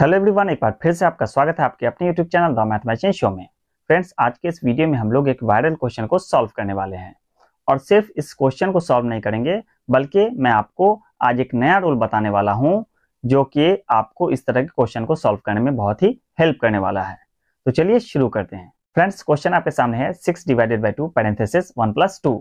hello everyone एक बार फिर से आपका स्वागत है आपके अपने YouTube channel the mathematician show में फ्रेंड्स आज के इस वीडियो में हम लोग एक वायरल क्वेश्चन को सॉल्व करने वाले हैं और सिर्फ इस क्वेश्चन को सॉल्व नहीं करेंगे बल्कि मैं आपको आज एक नया रूल बताने वाला हूं जो कि आपको इस तरह के क्वेश्चन को सॉल्व करने में बहुत ही हेल्प करने वाला है तो चलिए शुरू करते हैं फ्रेंड्स क्वेश्चन आपके सामने है six divided by two parenthesis one plus two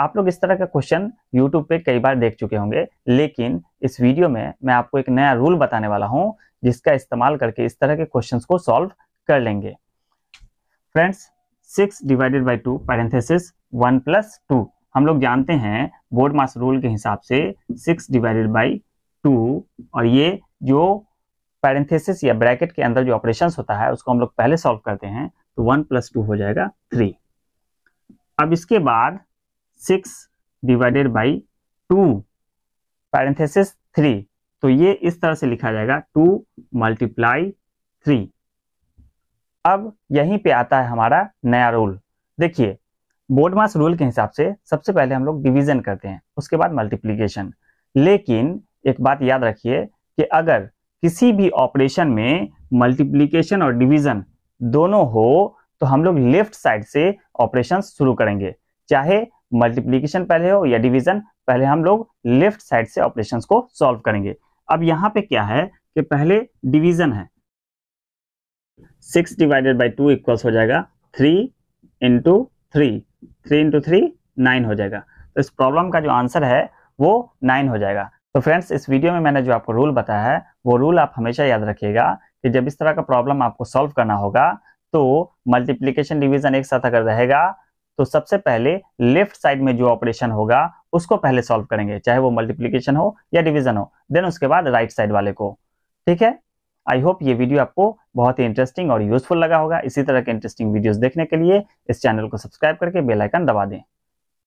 आप लोग इस तरह का क्वेश्चन यूट्यूब पे कई बार देख चुके होंगे लेकिन इस वीडियो में मैं आपको एक नया रूल बताने वाला हूं जिसका इस्तेमाल करके इस तरह के क्वेश्चंस को सॉल्व कर लेंगे friends six divided by two parenthesis one plus two हम लोग जानते हैं बोर्ड मास रूल के हिसाब से सिक्स डिवाइडेड बाई टू और ये जो पैरेंथेसिस या ब्रैकेट के अंदर जो ऑपरेशन होता है उसको हम लोग पहले सॉल्व करते हैं तो वन प्लस टू हो जाएगा थ्री अब इसके बाद six divided by two parenthesis three तो ये इस तरह से लिखा जाएगा टू मल्टीप्लाई थ्री अब यहीं पे आता है हमारा नया रूल देखिए बोर्ड मास रूल के हिसाब से सबसे पहले हम लोग डिवीजन करते हैं उसके बाद मल्टीप्लीकेशन लेकिन एक बात याद रखिए कि अगर किसी भी ऑपरेशन में मल्टीप्लीकेशन और डिवीजन दोनों हो तो हम लोग लेफ्ट साइड से ऑपरेशन शुरू करेंगे चाहे मल्टीप्लीकेशन पहले हो या डिवीजन पहले हम लोग लेफ्ट साइड से ऑपरेशंस को सॉल्व करेंगे अब यहाँ पे क्या है कि पहले डिवीजन है six divided by two equals हो जाएगा three into three three into three nine हो जाएगा तो इस प्रॉब्लम का जो आंसर है वो नाइन हो जाएगा तो फ्रेंड्स इस वीडियो में मैंने जो आपको रूल बताया है वो रूल आप हमेशा याद रखिएगा कि जब इस तरह का प्रॉब्लम आपको सॉल्व करना होगा तो मल्टीप्लीकेशन डिवीजन एक साथ अगर रहेगा तो सबसे पहले लेफ्ट साइड में जो ऑपरेशन होगा उसको पहले सॉल्व करेंगे चाहे वो मल्टीप्लीकेशन हो या डिविजन हो देन उसके बाद राइट साइड वाले को ठीक है आई होप ये वीडियो आपको बहुत ही इंटरेस्टिंग और यूजफुल लगा होगा इसी तरह के इंटरेस्टिंग वीडियोस देखने के लिए इस चैनल को सब्सक्राइब करके बेल आइकन दबा दें